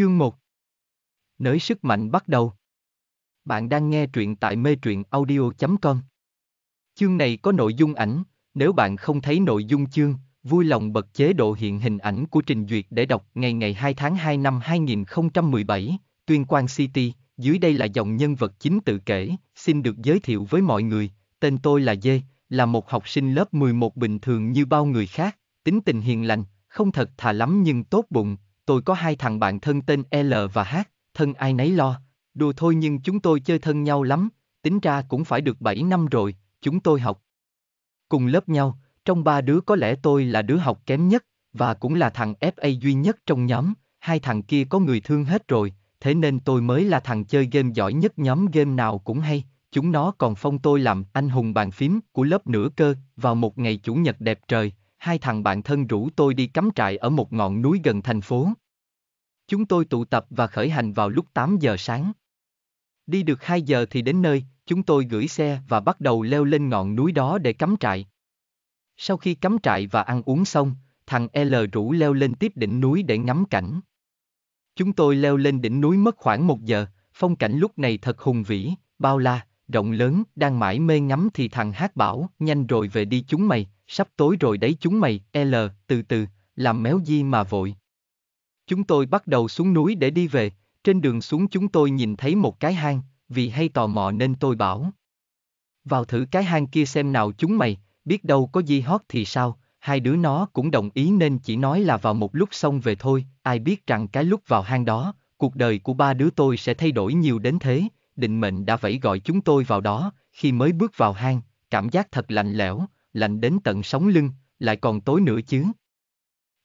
Chương 1 Nới sức mạnh bắt đầu Bạn đang nghe truyện tại mê truyện audio.com Chương này có nội dung ảnh, nếu bạn không thấy nội dung chương, vui lòng bật chế độ hiện hình ảnh của trình duyệt để đọc ngày ngày 2 tháng 2 năm 2017, Tuyên Quang City, dưới đây là dòng nhân vật chính tự kể, xin được giới thiệu với mọi người, tên tôi là Dê, là một học sinh lớp 11 bình thường như bao người khác, tính tình hiền lành, không thật thà lắm nhưng tốt bụng, tôi có hai thằng bạn thân tên L và H, thân ai nấy lo, đùa thôi nhưng chúng tôi chơi thân nhau lắm, tính ra cũng phải được 7 năm rồi, chúng tôi học. Cùng lớp nhau, trong ba đứa có lẽ tôi là đứa học kém nhất, và cũng là thằng FA duy nhất trong nhóm, hai thằng kia có người thương hết rồi, thế nên tôi mới là thằng chơi game giỏi nhất nhóm game nào cũng hay, chúng nó còn phong tôi làm anh hùng bàn phím của lớp nửa cơ, vào một ngày chủ nhật đẹp trời, hai thằng bạn thân rủ tôi đi cắm trại ở một ngọn núi gần thành phố, Chúng tôi tụ tập và khởi hành vào lúc 8 giờ sáng. Đi được 2 giờ thì đến nơi, chúng tôi gửi xe và bắt đầu leo lên ngọn núi đó để cắm trại. Sau khi cắm trại và ăn uống xong, thằng L rủ leo lên tiếp đỉnh núi để ngắm cảnh. Chúng tôi leo lên đỉnh núi mất khoảng một giờ, phong cảnh lúc này thật hùng vĩ, bao la, rộng lớn, đang mãi mê ngắm thì thằng Hát bảo, nhanh rồi về đi chúng mày, sắp tối rồi đấy chúng mày, L, từ từ, làm méo gì mà vội. Chúng tôi bắt đầu xuống núi để đi về, trên đường xuống chúng tôi nhìn thấy một cái hang, vì hay tò mò nên tôi bảo. Vào thử cái hang kia xem nào chúng mày, biết đâu có di hót thì sao, hai đứa nó cũng đồng ý nên chỉ nói là vào một lúc xong về thôi, ai biết rằng cái lúc vào hang đó, cuộc đời của ba đứa tôi sẽ thay đổi nhiều đến thế, định mệnh đã vẫy gọi chúng tôi vào đó, khi mới bước vào hang, cảm giác thật lạnh lẽo, lạnh đến tận sống lưng, lại còn tối nữa chứ.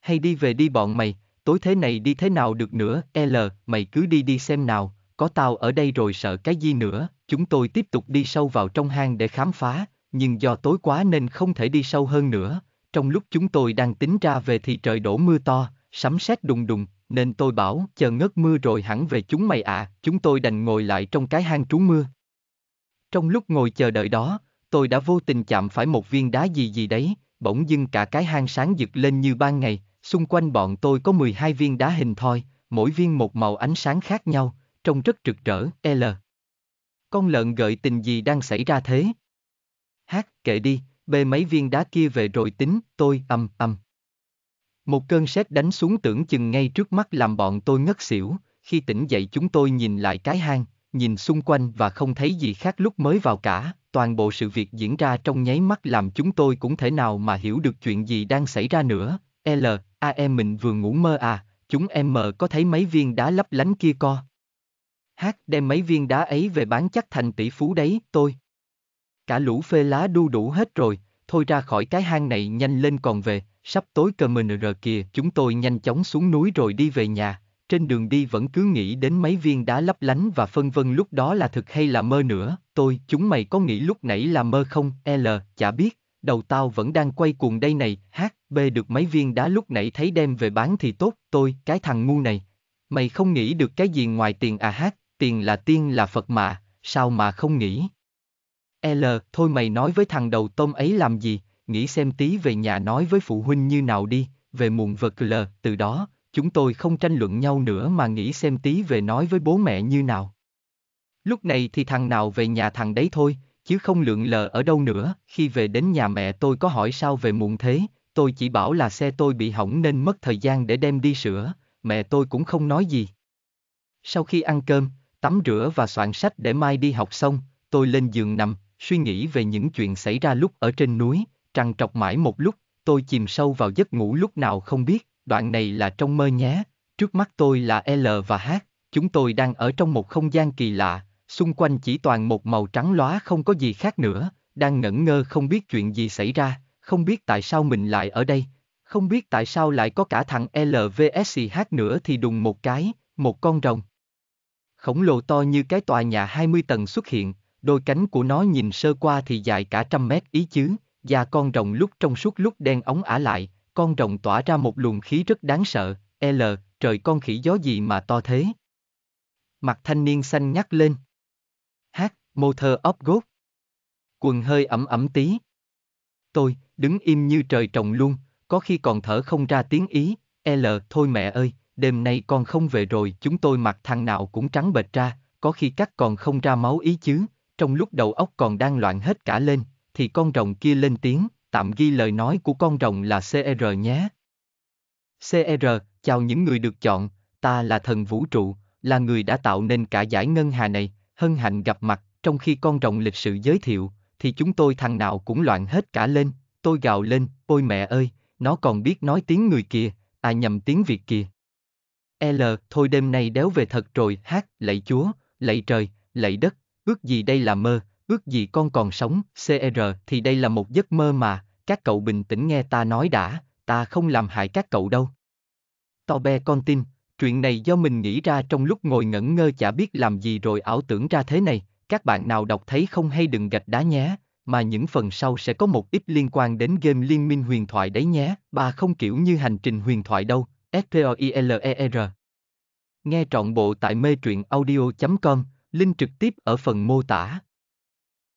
Hay đi về đi bọn mày, tối thế này đi thế nào được nữa, L, mày cứ đi đi xem nào, có tao ở đây rồi sợ cái gì nữa, chúng tôi tiếp tục đi sâu vào trong hang để khám phá, nhưng do tối quá nên không thể đi sâu hơn nữa, trong lúc chúng tôi đang tính ra về thì trời đổ mưa to, sấm sét đùng đùng, nên tôi bảo chờ ngớt mưa rồi hẳn về chúng mày ạ, à. chúng tôi đành ngồi lại trong cái hang trú mưa. Trong lúc ngồi chờ đợi đó, tôi đã vô tình chạm phải một viên đá gì gì đấy, bỗng dưng cả cái hang sáng rực lên như ban ngày, Xung quanh bọn tôi có 12 viên đá hình thoi, mỗi viên một màu ánh sáng khác nhau, trông rất rực rỡ, L. Con lợn gợi tình gì đang xảy ra thế? Hát, kệ đi, bê mấy viên đá kia về rồi tính, tôi, âm, âm. Một cơn sét đánh xuống tưởng chừng ngay trước mắt làm bọn tôi ngất xỉu, khi tỉnh dậy chúng tôi nhìn lại cái hang, nhìn xung quanh và không thấy gì khác lúc mới vào cả, toàn bộ sự việc diễn ra trong nháy mắt làm chúng tôi cũng thể nào mà hiểu được chuyện gì đang xảy ra nữa. L, a em mình vừa ngủ mơ à, chúng em mờ có thấy mấy viên đá lấp lánh kia co. Hát đem mấy viên đá ấy về bán chắc thành tỷ phú đấy, tôi. Cả lũ phê lá đu đủ hết rồi, thôi ra khỏi cái hang này nhanh lên còn về, sắp tối cơ mờ rờ kìa. Chúng tôi nhanh chóng xuống núi rồi đi về nhà, trên đường đi vẫn cứ nghĩ đến mấy viên đá lấp lánh và phân vân lúc đó là thực hay là mơ nữa. Tôi, chúng mày có nghĩ lúc nãy là mơ không, L, chả biết, đầu tao vẫn đang quay cuồng đây này, hát, bê được mấy viên đá lúc nãy thấy đem về bán thì tốt, tôi, cái thằng ngu này. Mày không nghĩ được cái gì ngoài tiền à hát, tiền là tiên là Phật mà, sao mà không nghĩ. L, thôi mày nói với thằng đầu tôm ấy làm gì, nghĩ xem tí về nhà nói với phụ huynh như nào đi, về muộn vật L, từ đó, chúng tôi không tranh luận nhau nữa mà nghĩ xem tí về nói với bố mẹ như nào. Lúc này thì thằng nào về nhà thằng đấy thôi, chứ không lượn lờ ở đâu nữa. Khi về đến nhà mẹ tôi có hỏi sao về muộn thế, tôi chỉ bảo là xe tôi bị hỏng nên mất thời gian để đem đi sửa, mẹ tôi cũng không nói gì. Sau khi ăn cơm, tắm rửa và soạn sách để mai đi học xong, tôi lên giường nằm, suy nghĩ về những chuyện xảy ra lúc ở trên núi, trằn trọc mãi một lúc, tôi chìm sâu vào giấc ngủ lúc nào không biết, đoạn này là trong mơ nhé, trước mắt tôi là L và H, chúng tôi đang ở trong một không gian kỳ lạ, xung quanh chỉ toàn một màu trắng lóa không có gì khác nữa, đang ngẩn ngơ không biết chuyện gì xảy ra, không biết tại sao mình lại ở đây, không biết tại sao lại có cả thằng LVSCH nữa thì đùng một cái, một con rồng. Khổng lồ to như cái tòa nhà 20 tầng xuất hiện, đôi cánh của nó nhìn sơ qua thì dài cả trăm mét ý chứ, da con rồng lúc trong suốt lúc đen ống ả lại, con rồng tỏa ra một luồng khí rất đáng sợ, L, trời con khỉ gió gì mà to thế. Mặt thanh niên xanh nhắc lên. Motor of God. Quần hơi ẩm ẩm tí. Tôi, đứng im như trời trồng luôn, có khi còn thở không ra tiếng ý, L, thôi mẹ ơi, đêm nay con không về rồi, chúng tôi mặc thằng nào cũng trắng bệch ra, có khi cắt còn không ra máu ý chứ, trong lúc đầu óc còn đang loạn hết cả lên, thì con rồng kia lên tiếng, tạm ghi lời nói của con rồng là CR nhé. CR, chào những người được chọn, ta là thần vũ trụ, là người đã tạo nên cả giải ngân hà này, hân hạnh gặp mặt trong khi con rồng lịch sự giới thiệu, thì chúng tôi thằng nào cũng loạn hết cả lên, tôi gào lên, ôi mẹ ơi, nó còn biết nói tiếng người kìa, à nhầm tiếng Việt kìa. L, thôi đêm nay đéo về thật rồi, hát, lạy chúa, lạy trời, lạy đất, ước gì đây là mơ, ước gì con còn sống, CR thì đây là một giấc mơ mà, các cậu bình tĩnh nghe ta nói đã, ta không làm hại các cậu đâu. Tobe con tin, chuyện này do mình nghĩ ra trong lúc ngồi ngẩn ngơ chả biết làm gì rồi ảo tưởng ra thế này, các bạn nào đọc thấy không hay đừng gạch đá nhé, mà những phần sau sẽ có một ít liên quan đến game Liên minh huyền thoại đấy nhé, bà không kiểu như hành trình huyền thoại đâu, s T o i l e r Nghe trọn bộ tại mê truyện audio.com, link trực tiếp ở phần mô tả.